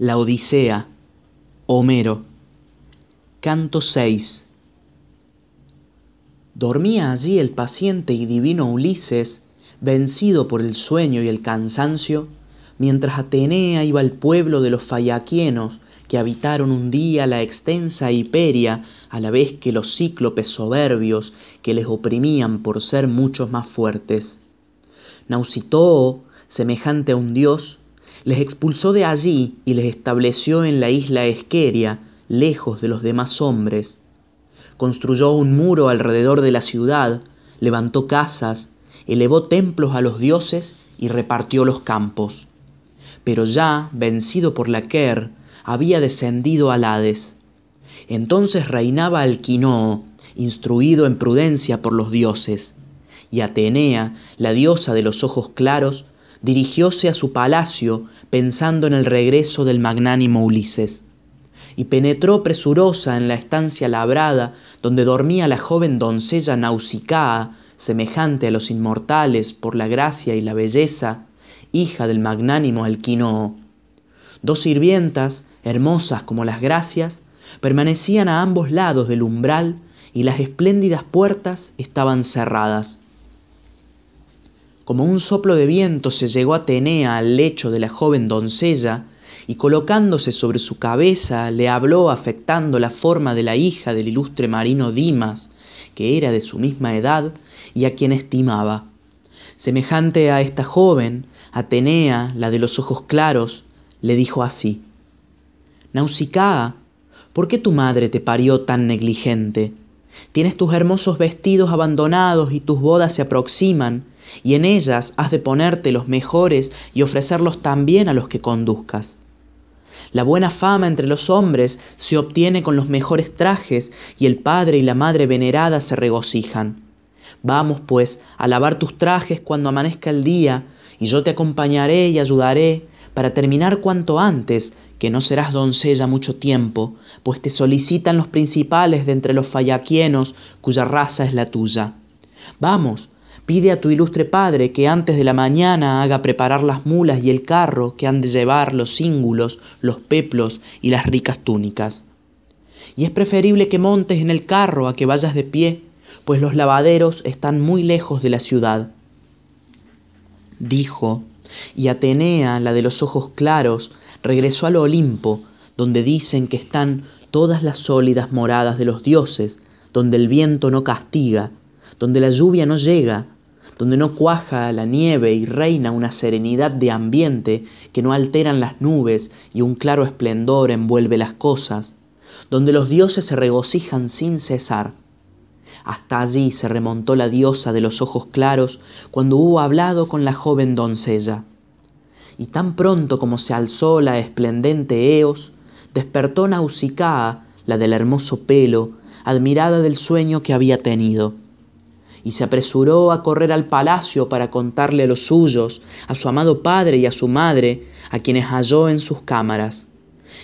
La Odisea, Homero. Canto 6. Dormía allí el paciente y divino Ulises, vencido por el sueño y el cansancio, mientras Atenea iba al pueblo de los fayaquienos, que habitaron un día la extensa Hiperia, a la vez que los cíclopes soberbios que les oprimían por ser muchos más fuertes. Nausitoo, semejante a un dios, les expulsó de allí y les estableció en la isla Esqueria, lejos de los demás hombres. Construyó un muro alrededor de la ciudad, levantó casas, elevó templos a los dioses y repartió los campos. Pero ya, vencido por la Quer, había descendido a Hades. Entonces reinaba Alquinoo, instruido en prudencia por los dioses, y Atenea, la diosa de los ojos claros, dirigióse a su palacio pensando en el regreso del magnánimo Ulises, y penetró presurosa en la estancia labrada donde dormía la joven doncella Nausicaa, semejante a los inmortales por la gracia y la belleza, hija del magnánimo Alquinoo. Dos sirvientas, hermosas como las gracias, permanecían a ambos lados del umbral y las espléndidas puertas estaban cerradas. Como un soplo de viento se llegó Atenea al lecho de la joven doncella, y colocándose sobre su cabeza le habló afectando la forma de la hija del ilustre marino Dimas, que era de su misma edad y a quien estimaba. Semejante a esta joven, Atenea, la de los ojos claros, le dijo así, Nausicaa, ¿por qué tu madre te parió tan negligente? Tienes tus hermosos vestidos abandonados y tus bodas se aproximan, y en ellas has de ponerte los mejores y ofrecerlos también a los que conduzcas. La buena fama entre los hombres se obtiene con los mejores trajes, y el padre y la madre venerada se regocijan. Vamos, pues, a lavar tus trajes cuando amanezca el día, y yo te acompañaré y ayudaré, para terminar cuanto antes, que no serás doncella mucho tiempo, pues te solicitan los principales de entre los fallaquienos, cuya raza es la tuya. Vamos, Pide a tu ilustre Padre que antes de la mañana haga preparar las mulas y el carro que han de llevar los cíngulos, los peplos y las ricas túnicas. Y es preferible que montes en el carro a que vayas de pie, pues los lavaderos están muy lejos de la ciudad. Dijo, y Atenea, la de los ojos claros, regresó al Olimpo, donde dicen que están todas las sólidas moradas de los dioses, donde el viento no castiga, donde la lluvia no llega, donde no cuaja la nieve y reina una serenidad de ambiente que no alteran las nubes y un claro esplendor envuelve las cosas, donde los dioses se regocijan sin cesar. Hasta allí se remontó la diosa de los ojos claros cuando hubo hablado con la joven doncella. Y tan pronto como se alzó la esplendente Eos, despertó Nausicaa, la del hermoso pelo, admirada del sueño que había tenido y se apresuró a correr al palacio para contarle los suyos, a su amado padre y a su madre, a quienes halló en sus cámaras.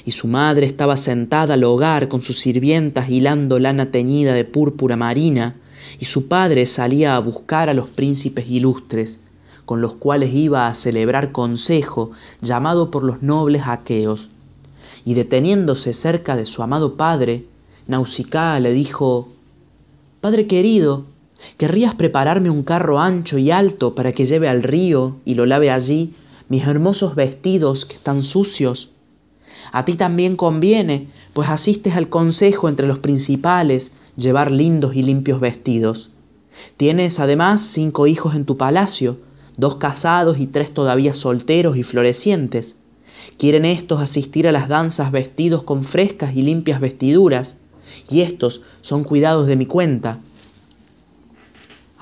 Y su madre estaba sentada al hogar con sus sirvientas hilando lana teñida de púrpura marina, y su padre salía a buscar a los príncipes ilustres, con los cuales iba a celebrar consejo llamado por los nobles aqueos. Y deteniéndose cerca de su amado padre, Nausicaa le dijo, Padre querido, ¿Querrías prepararme un carro ancho y alto para que lleve al río y lo lave allí mis hermosos vestidos que están sucios? A ti también conviene, pues asistes al consejo entre los principales, llevar lindos y limpios vestidos. Tienes además cinco hijos en tu palacio, dos casados y tres todavía solteros y florecientes. Quieren estos asistir a las danzas vestidos con frescas y limpias vestiduras, y estos son cuidados de mi cuenta,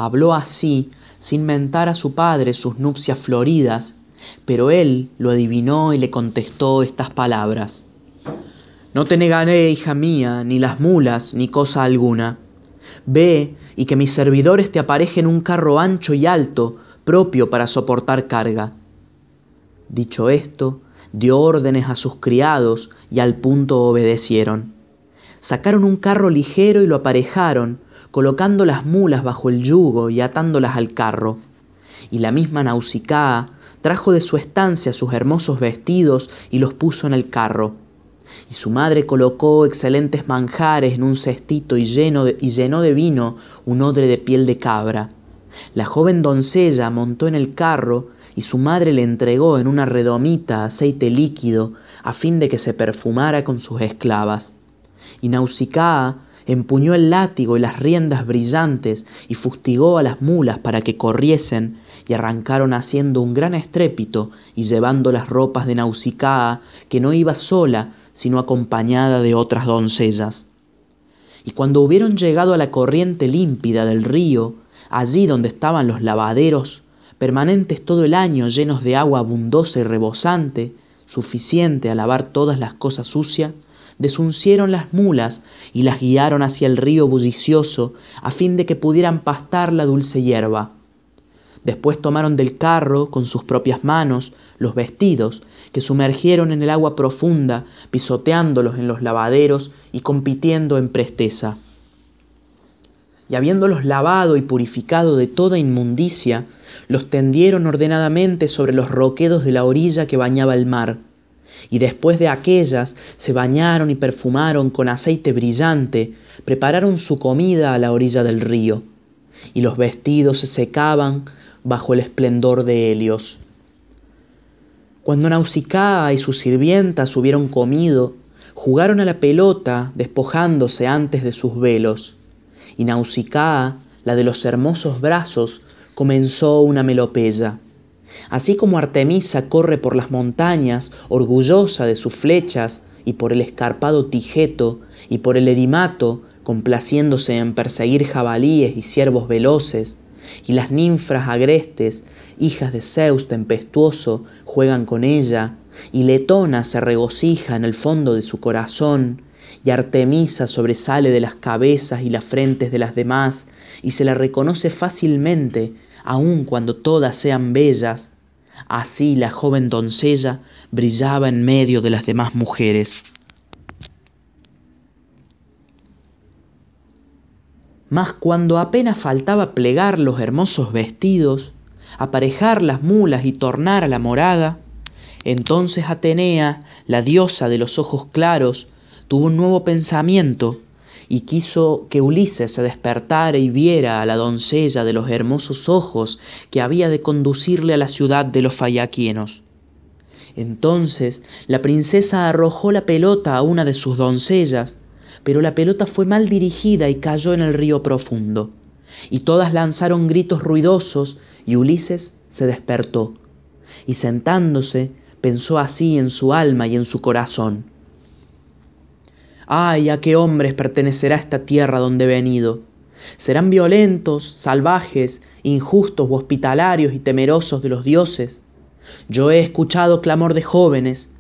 Habló así, sin mentar a su padre sus nupcias floridas, pero él lo adivinó y le contestó estas palabras. No te negaré, hija mía, ni las mulas, ni cosa alguna. Ve y que mis servidores te aparejen un carro ancho y alto, propio para soportar carga. Dicho esto, dio órdenes a sus criados y al punto obedecieron. Sacaron un carro ligero y lo aparejaron, colocando las mulas bajo el yugo y atándolas al carro. Y la misma Nausicaa trajo de su estancia sus hermosos vestidos y los puso en el carro. Y su madre colocó excelentes manjares en un cestito y, lleno y llenó de vino un odre de piel de cabra. La joven doncella montó en el carro y su madre le entregó en una redomita aceite líquido a fin de que se perfumara con sus esclavas. Y Nausicaa empuñó el látigo y las riendas brillantes y fustigó a las mulas para que corriesen y arrancaron haciendo un gran estrépito y llevando las ropas de Nausicaa que no iba sola, sino acompañada de otras doncellas. Y cuando hubieron llegado a la corriente límpida del río, allí donde estaban los lavaderos, permanentes todo el año llenos de agua abundosa y rebosante, suficiente a lavar todas las cosas sucias, desuncieron las mulas y las guiaron hacia el río bullicioso a fin de que pudieran pastar la dulce hierba. Después tomaron del carro con sus propias manos los vestidos, que sumergieron en el agua profunda, pisoteándolos en los lavaderos y compitiendo en presteza. Y habiéndolos lavado y purificado de toda inmundicia, los tendieron ordenadamente sobre los roquedos de la orilla que bañaba el mar y después de aquellas se bañaron y perfumaron con aceite brillante, prepararon su comida a la orilla del río, y los vestidos se secaban bajo el esplendor de Helios. Cuando Nausicaa y sus sirvientas hubieron comido, jugaron a la pelota despojándose antes de sus velos, y Nausicaa, la de los hermosos brazos, comenzó una melopeya. Así como Artemisa corre por las montañas, orgullosa de sus flechas, y por el escarpado tijeto, y por el Erimato, complaciéndose en perseguir jabalíes y ciervos veloces, y las ninfas agrestes, hijas de Zeus tempestuoso, juegan con ella, y Letona se regocija en el fondo de su corazón, y Artemisa sobresale de las cabezas y las frentes de las demás, y se la reconoce fácilmente, aun cuando todas sean bellas, Así la joven doncella brillaba en medio de las demás mujeres. Mas cuando apenas faltaba plegar los hermosos vestidos, aparejar las mulas y tornar a la morada, entonces Atenea, la diosa de los ojos claros, tuvo un nuevo pensamiento y quiso que Ulises se despertara y viera a la doncella de los hermosos ojos que había de conducirle a la ciudad de los fayaquienos. Entonces la princesa arrojó la pelota a una de sus doncellas, pero la pelota fue mal dirigida y cayó en el río profundo. Y todas lanzaron gritos ruidosos y Ulises se despertó. Y sentándose, pensó así en su alma y en su corazón. Ay, a qué hombres pertenecerá esta tierra donde he venido. Serán violentos, salvajes, injustos hospitalarios y temerosos de los dioses. Yo he escuchado clamor de jóvenes.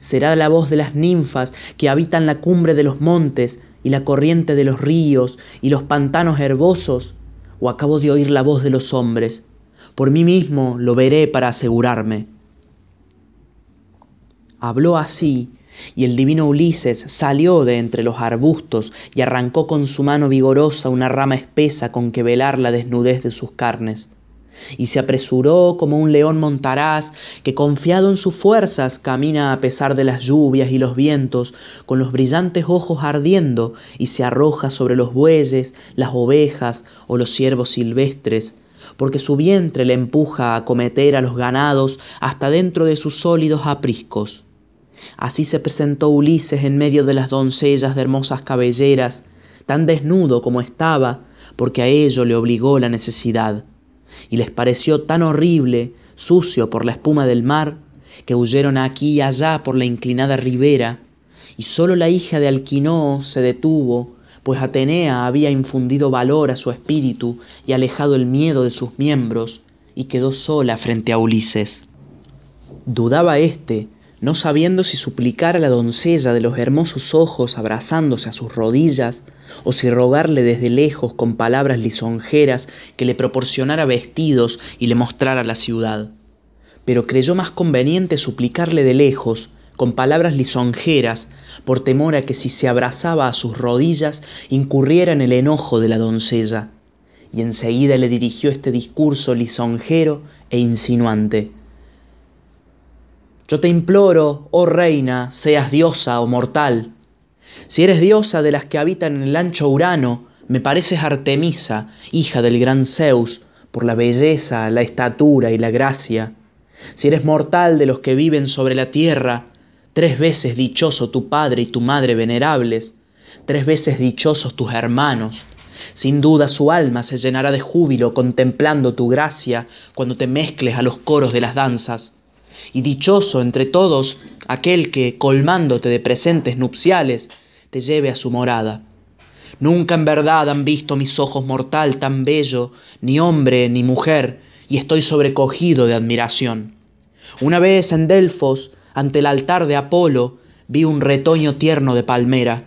Será la voz de las ninfas que habitan la cumbre de los montes y la corriente de los ríos y los pantanos herbosos. O acabo de oír la voz de los hombres. Por mí mismo lo veré para asegurarme. Habló así y el divino Ulises salió de entre los arbustos y arrancó con su mano vigorosa una rama espesa con que velar la desnudez de sus carnes. Y se apresuró como un león montaraz que confiado en sus fuerzas camina a pesar de las lluvias y los vientos, con los brillantes ojos ardiendo, y se arroja sobre los bueyes, las ovejas o los ciervos silvestres, porque su vientre le empuja a acometer a los ganados hasta dentro de sus sólidos apriscos. Así se presentó Ulises en medio de las doncellas de hermosas cabelleras, tan desnudo como estaba, porque a ello le obligó la necesidad. Y les pareció tan horrible, sucio por la espuma del mar, que huyeron aquí y allá por la inclinada ribera, y sólo la hija de Alquinoo se detuvo, pues Atenea había infundido valor a su espíritu y alejado el miedo de sus miembros, y quedó sola frente a Ulises. Dudaba éste no sabiendo si suplicar a la doncella de los hermosos ojos abrazándose a sus rodillas, o si rogarle desde lejos con palabras lisonjeras que le proporcionara vestidos y le mostrara la ciudad. Pero creyó más conveniente suplicarle de lejos, con palabras lisonjeras, por temor a que si se abrazaba a sus rodillas incurriera en el enojo de la doncella. Y enseguida le dirigió este discurso lisonjero e insinuante yo te imploro, oh reina, seas diosa o mortal. Si eres diosa de las que habitan en el ancho Urano, me pareces Artemisa, hija del gran Zeus, por la belleza, la estatura y la gracia. Si eres mortal de los que viven sobre la tierra, tres veces dichoso tu padre y tu madre venerables, tres veces dichosos tus hermanos. Sin duda su alma se llenará de júbilo contemplando tu gracia cuando te mezcles a los coros de las danzas y dichoso entre todos aquel que, colmándote de presentes nupciales, te lleve a su morada. Nunca en verdad han visto mis ojos mortal tan bello, ni hombre ni mujer, y estoy sobrecogido de admiración. Una vez en Delfos, ante el altar de Apolo, vi un retoño tierno de palmera.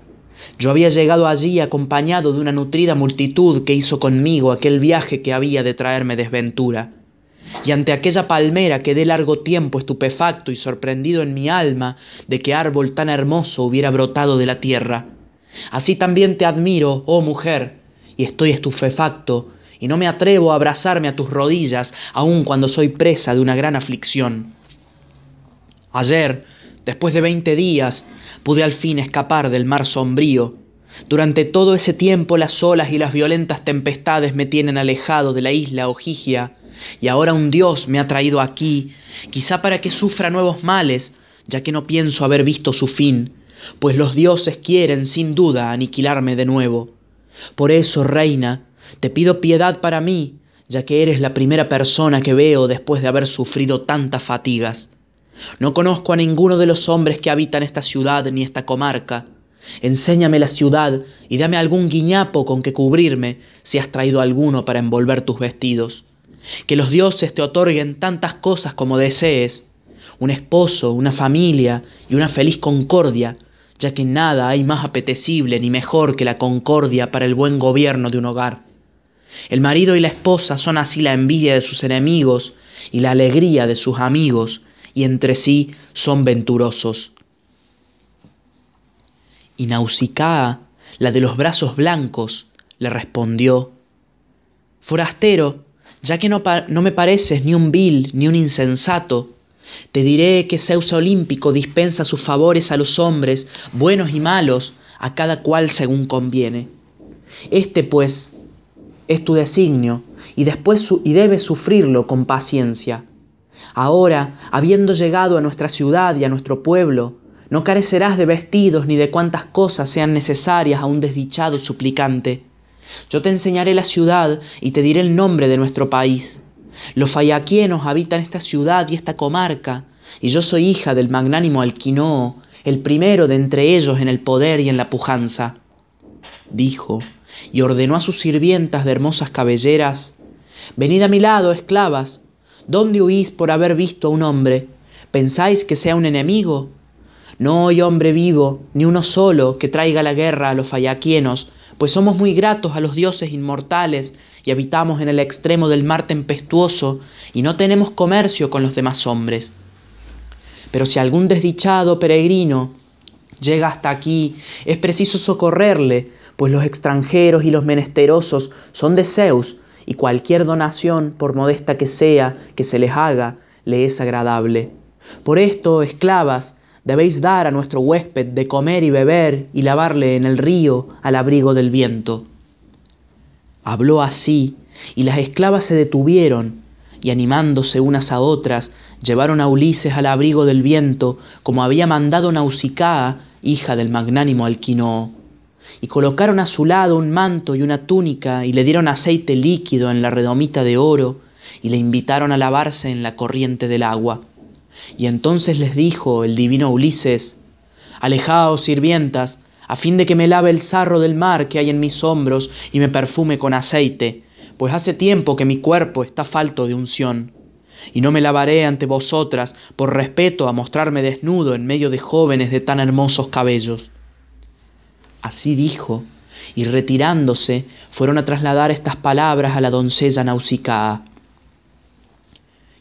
Yo había llegado allí acompañado de una nutrida multitud que hizo conmigo aquel viaje que había de traerme desventura y ante aquella palmera quedé largo tiempo estupefacto y sorprendido en mi alma de que árbol tan hermoso hubiera brotado de la tierra. Así también te admiro, oh mujer, y estoy estupefacto, y no me atrevo a abrazarme a tus rodillas, aun cuando soy presa de una gran aflicción. Ayer, después de veinte días, pude al fin escapar del mar sombrío. Durante todo ese tiempo las olas y las violentas tempestades me tienen alejado de la isla Ojigia, y ahora un Dios me ha traído aquí, quizá para que sufra nuevos males, ya que no pienso haber visto su fin, pues los dioses quieren sin duda aniquilarme de nuevo. Por eso, reina, te pido piedad para mí, ya que eres la primera persona que veo después de haber sufrido tantas fatigas. No conozco a ninguno de los hombres que habitan esta ciudad ni esta comarca. Enséñame la ciudad y dame algún guiñapo con que cubrirme si has traído alguno para envolver tus vestidos que los dioses te otorguen tantas cosas como desees, un esposo, una familia y una feliz concordia, ya que nada hay más apetecible ni mejor que la concordia para el buen gobierno de un hogar. El marido y la esposa son así la envidia de sus enemigos y la alegría de sus amigos, y entre sí son venturosos. Y Nausicaa, la de los brazos blancos, le respondió, Forastero, ya que no, me pareces ni un vil ni un insensato, te diré que Zeus Olímpico dispensa sus favores a los hombres, buenos y malos, a cada cual según conviene. Este, pues, es tu designio, y después y debes sufrirlo con paciencia. Ahora, habiendo llegado a nuestra ciudad y a nuestro pueblo, no carecerás de vestidos ni de cuantas cosas sean necesarias a un desdichado suplicante. Yo te enseñaré la ciudad y te diré el nombre de nuestro país. Los fallaquienos habitan esta ciudad y esta comarca, y yo soy hija del magnánimo Alquinoo, el primero de entre ellos en el poder y en la pujanza. Dijo, y ordenó a sus sirvientas de hermosas cabelleras, Venid a mi lado, esclavas, ¿dónde huís por haber visto a un hombre? ¿Pensáis que sea un enemigo? No hay hombre vivo, ni uno solo, que traiga la guerra a los fallaquienos pues somos muy gratos a los dioses inmortales y habitamos en el extremo del mar tempestuoso y no tenemos comercio con los demás hombres. Pero si algún desdichado peregrino llega hasta aquí, es preciso socorrerle, pues los extranjeros y los menesterosos son de Zeus, y cualquier donación, por modesta que sea, que se les haga, le es agradable. Por esto, esclavas, Debéis dar a nuestro huésped de comer y beber y lavarle en el río al abrigo del viento. Habló así, y las esclavas se detuvieron, y animándose unas a otras, llevaron a Ulises al abrigo del viento, como había mandado Nausicaa, hija del magnánimo Alquinoo. Y colocaron a su lado un manto y una túnica, y le dieron aceite líquido en la redomita de oro, y le invitaron a lavarse en la corriente del agua. Y entonces les dijo el divino Ulises, Alejaos, sirvientas, a fin de que me lave el sarro del mar que hay en mis hombros y me perfume con aceite, pues hace tiempo que mi cuerpo está falto de unción. Y no me lavaré ante vosotras por respeto a mostrarme desnudo en medio de jóvenes de tan hermosos cabellos. Así dijo, y retirándose fueron a trasladar estas palabras a la doncella Nausicaa.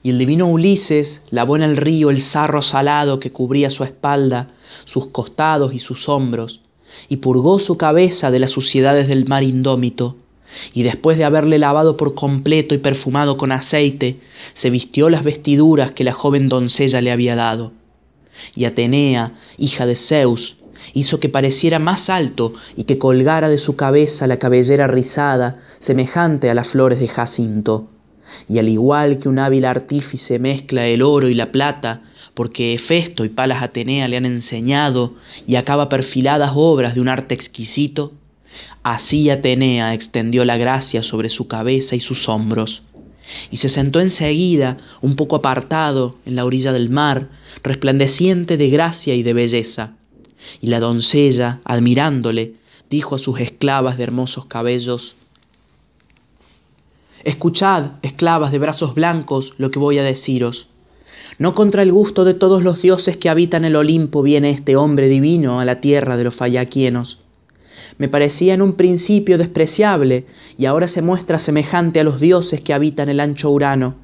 Y el divino Ulises lavó en el río el sarro salado que cubría su espalda, sus costados y sus hombros, y purgó su cabeza de las suciedades del mar indómito, y después de haberle lavado por completo y perfumado con aceite, se vistió las vestiduras que la joven doncella le había dado. Y Atenea, hija de Zeus, hizo que pareciera más alto y que colgara de su cabeza la cabellera rizada, semejante a las flores de Jacinto y al igual que un hábil artífice mezcla el oro y la plata, porque Hefesto y Palas Atenea le han enseñado y acaba perfiladas obras de un arte exquisito, así Atenea extendió la gracia sobre su cabeza y sus hombros, y se sentó enseguida, un poco apartado, en la orilla del mar, resplandeciente de gracia y de belleza. Y la doncella, admirándole, dijo a sus esclavas de hermosos cabellos, Escuchad, esclavas de brazos blancos, lo que voy a deciros. No contra el gusto de todos los dioses que habitan el Olimpo viene este hombre divino a la tierra de los fallaquienos. Me parecía en un principio despreciable y ahora se muestra semejante a los dioses que habitan el ancho Urano.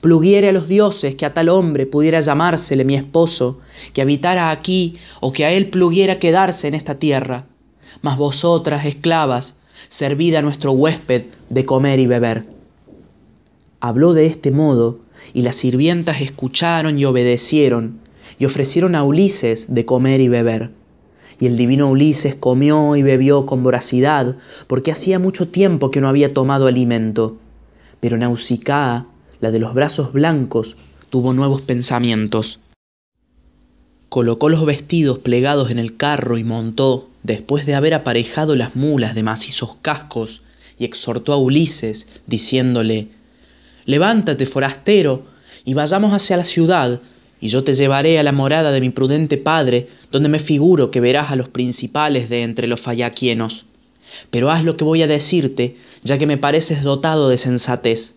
Plugiere a los dioses que a tal hombre pudiera llamársele mi esposo, que habitara aquí o que a él pluguiera quedarse en esta tierra. Mas vosotras, esclavas, servida a nuestro huésped de comer y beber. Habló de este modo, y las sirvientas escucharon y obedecieron, y ofrecieron a Ulises de comer y beber. Y el divino Ulises comió y bebió con voracidad, porque hacía mucho tiempo que no había tomado alimento. Pero Nausicaa, la de los brazos blancos, tuvo nuevos pensamientos. Colocó los vestidos plegados en el carro y montó, después de haber aparejado las mulas de macizos cascos, y exhortó a Ulises, diciéndole, Levántate, forastero, y vayamos hacia la ciudad, y yo te llevaré a la morada de mi prudente padre, donde me figuro que verás a los principales de entre los fallaquienos. Pero haz lo que voy a decirte, ya que me pareces dotado de sensatez.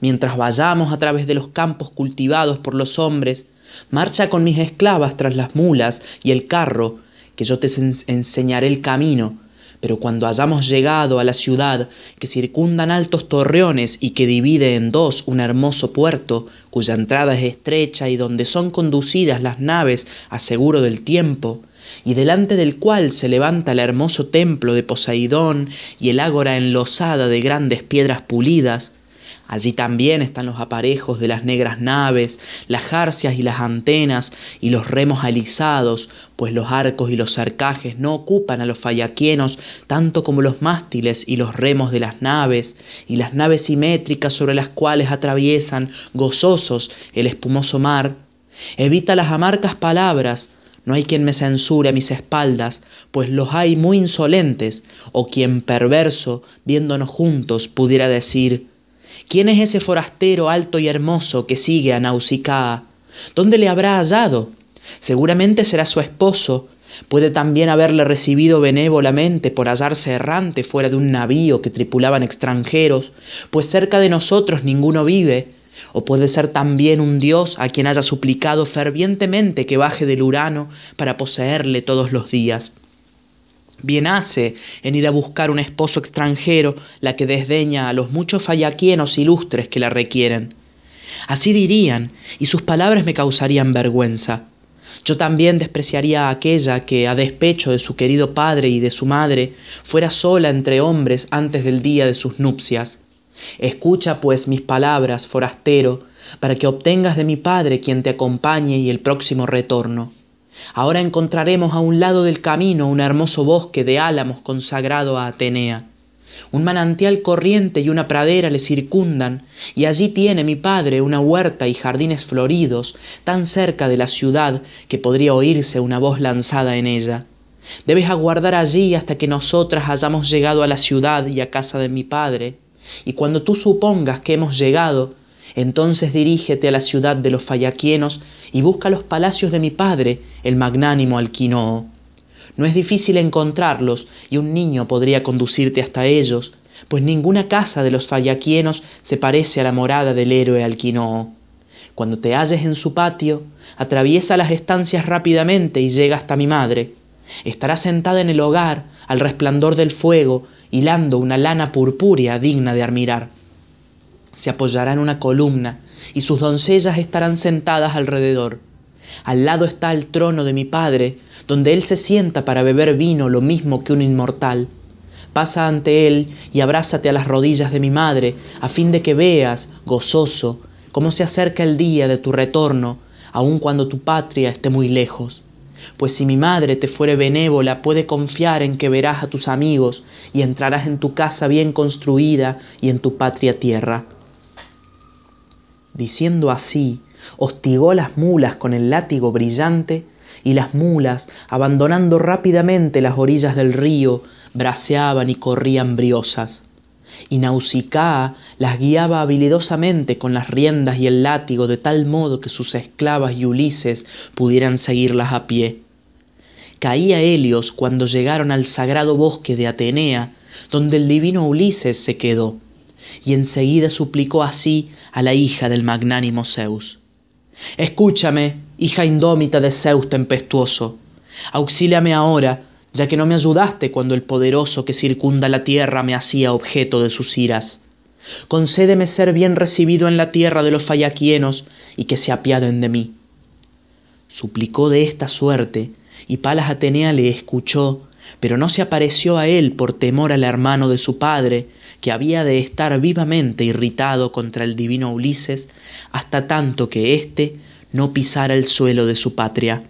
Mientras vayamos a través de los campos cultivados por los hombres, marcha con mis esclavas tras las mulas y el carro, que yo te enseñaré el camino. Pero cuando hayamos llegado a la ciudad, que circundan altos torreones y que divide en dos un hermoso puerto, cuya entrada es estrecha y donde son conducidas las naves a seguro del tiempo, y delante del cual se levanta el hermoso templo de Poseidón y el ágora enlosada de grandes piedras pulidas, Allí también están los aparejos de las negras naves, las jarcias y las antenas y los remos alisados, pues los arcos y los arcajes no ocupan a los fallaquienos tanto como los mástiles y los remos de las naves, y las naves simétricas sobre las cuales atraviesan gozosos el espumoso mar. Evita las amarcas palabras, no hay quien me censure a mis espaldas, pues los hay muy insolentes, o quien perverso, viéndonos juntos, pudiera decir ¿Quién es ese forastero alto y hermoso que sigue a Nausicaa? ¿Dónde le habrá hallado? Seguramente será su esposo. Puede también haberle recibido benévolamente por hallarse errante fuera de un navío que tripulaban extranjeros, pues cerca de nosotros ninguno vive. O puede ser también un dios a quien haya suplicado fervientemente que baje del Urano para poseerle todos los días. Bien hace en ir a buscar un esposo extranjero la que desdeña a los muchos fallaquienos ilustres que la requieren. Así dirían, y sus palabras me causarían vergüenza. Yo también despreciaría a aquella que, a despecho de su querido padre y de su madre, fuera sola entre hombres antes del día de sus nupcias. Escucha, pues, mis palabras, forastero, para que obtengas de mi padre quien te acompañe y el próximo retorno. Ahora encontraremos a un lado del camino un hermoso bosque de álamos consagrado a Atenea. Un manantial corriente y una pradera le circundan, y allí tiene mi padre una huerta y jardines floridos, tan cerca de la ciudad que podría oírse una voz lanzada en ella. Debes aguardar allí hasta que nosotras hayamos llegado a la ciudad y a casa de mi padre, y cuando tú supongas que hemos llegado, entonces dirígete a la ciudad de los fallaquienos y busca los palacios de mi padre, el magnánimo Alquinoo. No es difícil encontrarlos, y un niño podría conducirte hasta ellos, pues ninguna casa de los fallaquienos se parece a la morada del héroe Alquinoo. Cuando te halles en su patio, atraviesa las estancias rápidamente y llega hasta mi madre. Estará sentada en el hogar, al resplandor del fuego, hilando una lana purpúrea digna de admirar. Se apoyará en una columna, y sus doncellas estarán sentadas alrededor. Al lado está el trono de mi padre, donde él se sienta para beber vino lo mismo que un inmortal. Pasa ante él y abrázate a las rodillas de mi madre, a fin de que veas, gozoso, cómo se acerca el día de tu retorno, aun cuando tu patria esté muy lejos. Pues si mi madre te fuere benévola, puede confiar en que verás a tus amigos y entrarás en tu casa bien construida y en tu patria tierra. Diciendo así, hostigó las mulas con el látigo brillante y las mulas, abandonando rápidamente las orillas del río, braceaban y corrían briosas. Y Nausicaa las guiaba habilidosamente con las riendas y el látigo de tal modo que sus esclavas y Ulises pudieran seguirlas a pie. Caía Helios cuando llegaron al sagrado bosque de Atenea, donde el divino Ulises se quedó, y enseguida suplicó así a la hija del magnánimo Zeus. Escúchame, hija indómita de Zeus tempestuoso, auxíliame ahora, ya que no me ayudaste cuando el poderoso que circunda la tierra me hacía objeto de sus iras. Concédeme ser bien recibido en la tierra de los fayaquienos y que se apiaden de mí. Suplicó de esta suerte, y Palas Atenea le escuchó, pero no se apareció a él por temor al hermano de su padre, que había de estar vivamente irritado contra el divino Ulises, hasta tanto que éste no pisara el suelo de su patria.